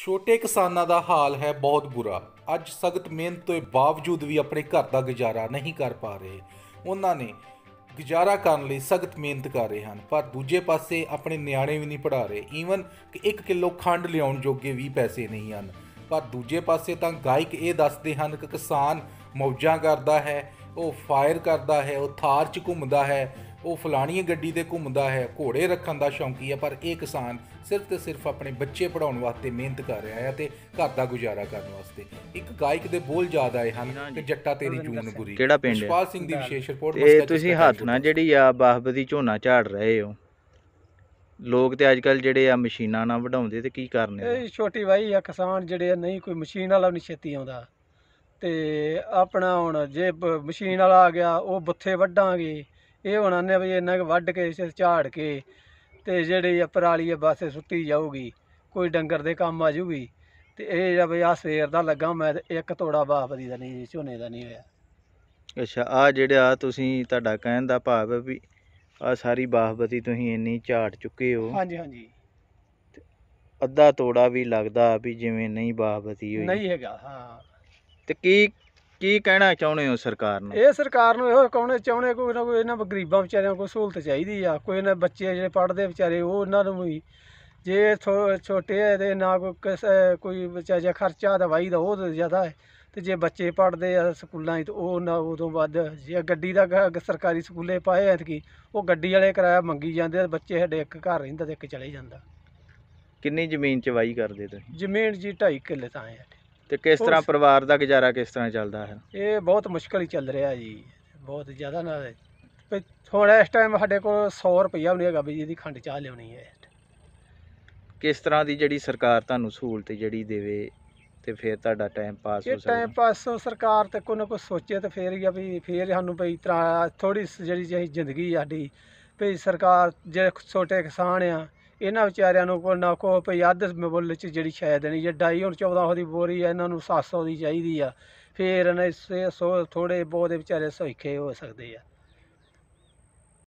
ਛੋਟੇ ਕਿਸਾਨਾਂ ਦਾ ਹਾਲ ਹੈ ਬਹੁਤ ਬੁਰਾ ਅੱਜ ਸਖਤ ਮਿਹਨਤ ਤੋਂ ਬਾਵਜੂਦ ਵੀ ਆਪਣੇ ਘਰ ਦਾ ਗੁਜ਼ਾਰਾ ਨਹੀਂ ਕਰ پا ਰਹੇ ਉਹਨਾਂ ਨੇ ਗੁਜ਼ਾਰਾ ਕਰਨ ਲਈ ਸਖਤ ਮਿਹਨਤ ਕਰ ਰਹੇ ਹਨ ਪਰ ਦੂਜੇ ਪਾਸੇ ਆਪਣੇ ਨਿਆਣੇ ਵੀ ਨਹੀਂ ਪੜਾ ਰਹੇ ਈਵਨ ਕਿ 1 ਕਿਲੋ ਖੰਡ ਲਿਆਉਣ ਜੋਗੇ ਵੀ ਪੈਸੇ ਨਹੀਂ ਹਨ ਪਰ ਦੂਜੇ ਪਾਸੇ ਤਾਂ ਗਾਇਕ ਇਹ ਦੱਸਦੇ ਹਨ ਕਿ ਕਿਸਾਨ ਮੌਜਾਂ ਕਰਦਾ ਹੈ ਉਹ ਫਾਇਰ ਕਰਦਾ ਹੈ ਉਹ ਥਾਰ 'ਚ ਘੁੰਮਦਾ ਹੈ ਉਹ ਫਲਾਣੀ ਗੱਡੀ ਤੇ ਘੁੰਮਦਾ ਹੈ ਘੋੜੇ ਰੱਖਣ ਦਾ ਸ਼ੌਂਕੀ ਹੈ ਪਰ ਇਹ ਕਿਸਾਨ ਸਿਰਫ ਤੇ ਸਿਰਫ ਆਪਣੇ ਬੱਚੇ ਪੜਾਉਣ ਵਾਸਤੇ ਮਿਹਨਤ ਕਰ ਰਿਹਾ ਹੈ ਤੇ ਘਰ ਦਾ ਗੁਜ਼ਾਰਾ ਕਰਨ ਵਾਸਤੇ ਇੱਕ ਗਾਇਕ ਦੇ ਬੋਲ ਜ਼ਿਆਦਾ ਆਏ ਹਨ ਕਿ ਜੱਟਾ ਤੇਰੀ ਜੂਨ ਗੁਰੀ ਕਿਹੜਾ ਪਿੰਡ ਹੈ ਸਪਾਲ ਸਿੰਘ ਦੀ ਵਿਸ਼ੇਸ਼ ਰਿਪੋਰਟ ਇਹ ਤੁਸੀਂ ਹੱਥ ਨਾਲ ਜਿਹੜੀ ਆ ਬਾਹਬਦੀ ਝੋਨਾ ਝਾੜ ਰਹੇ ਹੋ ਲੋਕ ਤੇ ਅੱਜ ਕੱਲ ਜਿਹੜੇ ਆ ਮਸ਼ੀਨਾਂ ਨਾਲ ਵਢਾਉਂਦੇ ਤੇ ਕੀ ਕਰਨੇ ਇਹ ਛੋਟੀ ਬਾਈ ਆ ਕਿਸਾਨ ਜਿਹੜੇ ਆ ਨਹੀਂ ਕੋਈ ਮਸ਼ੀਨ ਵਾਲਾ ਨਹੀਂ ਛੇਤੀ ਆਉਂਦਾ ਤੇ ਆਪਣਾ ਹੁਣ ਜੇ ਮਸ਼ੀਨ ਵਾਲਾ ਆ ਗਿਆ ਉਹ ਬੱਥੇ ਵੱਢਾਂਗੇ ਇਹ ਉਹਨਾਂ ਨੇ ਵੀ ਇਹਨਾਂ ਵੱਢ ਕੇ ਝਾੜ ਕੇ ਤੇ ਜਿਹੜੀ ਪਰਾਲੀ ਬਸ ਸੁੱਤੀ ਜਾਊਗੀ ਕੋਈ ਡੰਗਰ ਦੇ ਕੰਮ ਆ ਜੂਗੀ ਤੇ ਇਹ ਜਿਹੜਾ ਵੀ ਆ ਸਵੇਰ ਦਾ ਲੱਗਾ ਮੈਂ ਇੱਕ ਤੋੜਾ ਬਾਪ ਦੀ ਦਾ ਨਹੀਂ ਝੋਨੇ ਦਾ ਨਹੀਂ ਹੋਇਆ ਅੱਛਾ ਆ ਜਿਹੜਾ ਤੁਸੀਂ ਤੁਹਾਡਾ ਕਹਿਣ ਦਾ ਭਾਵ ਹੈ ਵੀ ਆ ਸਾਰੀ ਬਾਸਬਤੀ ਤੁਸੀਂ ਇੰਨੀ ਝਾੜ ਚੁੱਕੇ ਹੋ ਹਾਂਜੀ ਹਾਂਜੀ ਅੱਧਾ ਤੋੜਾ ਵੀ ਲੱਗਦਾ ਵੀ ਜਿਵੇਂ ਨਹੀਂ ਬਾਸਬਤੀ ਹੋਈ ਨਹੀਂ ਹੈਗਾ ਹਾਂ ਤੇ ਕੀ ਕੀ ਕਹਿਣਾ ਚਾਹੁੰਦੇ ਹੋ ਸਰਕਾਰ ਨੂੰ ਇਹ ਸਰਕਾਰ ਨੂੰ ਇਹੋ ਕਹਿਣਾ ਚਾਹੁੰਦੇ ਕੋਈ ਨਾ ਕੋਈ ਇਹਨਾਂ ਗਰੀਬਾਂ ਵਿਚਾਰਿਆਂ ਕੋਲ ਸਹੂਲਤ ਚਾਹੀਦੀ ਆ ਕੋਈ ਇਹਨਾਂ ਬੱਚੇ ਜਿਹੜੇ ਪੜ੍ਹਦੇ ਵਿਚਾਰੇ ਉਹ ਇਹਨਾਂ ਨੂੰ ਵੀ ਜੇ ਛੋਟੇ ਐ ਤੇ ਨਾ ਕੋਈ ਕੋਈ ਬੱਚਾ ਜਾਂ ਖਰਚਾ ਦਵਾਈ ਦਾ ਉਹ ਜ਼ਿਆਦਾ ਹੈ ਤੇ ਜੇ ਬੱਚੇ ਪੜ੍ਹਦੇ ਆ ਸਕੂਲਾਂ 'ਚ ਤੇ ਉਹ ਨਾ ਉਦੋਂ ਵੱਧ ਜੇ ਗੱਡੀ ਦਾ ਸਰਕਾਰੀ ਸਕੂਲੇ ਪਾਏ ਕਿ ਉਹ ਗੱਡੀ ਵਾਲੇ ਕਿਰਾਇਆ ਮੰਗੀ ਜਾਂਦੇ ਬੱਚੇ ਸਾਡੇ ਇੱਕ ਘਰ ਰਹਿੰਦਾ ਤੇ ਇੱਕ ਚਲੇ ਜਾਂਦਾ ਕਿੰਨੀ ਜ਼ਮੀਨ 'ਚ ਵਾਈ ਕਰਦੇ ਤੁਸੀਂ ਜ਼ਮੀਨ ਜੀ 2.5 ਕਿੱਲੇ ਤਾਂ ਐ ਤੇ ਕਿਸ ਤਰ੍ਹਾਂ ਪਰਿਵਾਰ ਦਾ ਗੁਜ਼ਾਰਾ ਕਿਸ ਤਰ੍ਹਾਂ ਚੱਲਦਾ ਹੈ ਇਹ ਬਹੁਤ ਮੁਸ਼ਕਲ ਹੀ ਚੱਲ ਰਿਹਾ ਜੀ ਬਹੁਤ ਜ਼ਿਆਦਾ ਨਾਲ ਵੀ ਹੁਣ ਇਸ ਟਾਈਮ ਸਾਡੇ ਕੋਲ 100 ਰੁਪਈਆ ਵੀ ਨਹੀਂ ਹੈਗਾ ਵੀ ਜਿਹਦੀ ਖੰਡ ਚਾਹ ਲਿਆਉਣੀ ਹੈ ਕਿਸ ਤਰ੍ਹਾਂ ਦੀ ਜਿਹੜੀ ਸਰਕਾਰ ਤੁਹਾਨੂੰ ਸਹੂਲਤ ਜਿਹੜੀ ਦੇਵੇ ਤੇ ਫਿਰ ਤੁਹਾਡਾ ਟਾਈਮ ਪਾਸ ਹੋ ਇਹ ਸਕਦਾ ਟਾਈਮ ਪਾਸ ਹੋ ਸਰਕਾਰ ਤੇ ਕੋਈ ਨਾ ਕੋਈ ਸੋਚੇ ਤੇ ਫੇਰ ਹੀ ਆ ਵੀ ਫੇਰ ਸਾਨੂੰ ਵੀ ਤਰ੍ਹਾਂ ਥੋੜੀ ਜਿਹੜੀ ਜਿਹੀ ਜ਼ਿੰਦਗੀ ਸਾਡੀ ਵੀ ਸਰਕਾਰ ਜੇ ਛੋਟੇ ਕਿਸਾਨ ਆ ਇਹਨਾਂ ਵਿਚਾਰਿਆਂ ਨੂੰ ਕੋਈ ਨਾ ਕੋ ਭਈ ਅੱਧ ਮੁੱਲ 'ਚ ਜਿਹੜੀ ਸ਼ਾਇਦ ਨਹੀਂ ਜੇ ਡਾਈ ਹੁਣ 1400 ਦੀ ਬੋਰੀ ਆ ਇਹਨਾਂ ਨੂੰ 700 ਦੀ ਚਾਹੀਦੀ ਆ ਫੇਰ ਇਹਨਾਂ 100 ਥੋੜੇ ਬਹੁਤੇ ਵਿਚਾਰੇ ਸੌਖੇ ਹੋ ਸਕਦੇ ਆ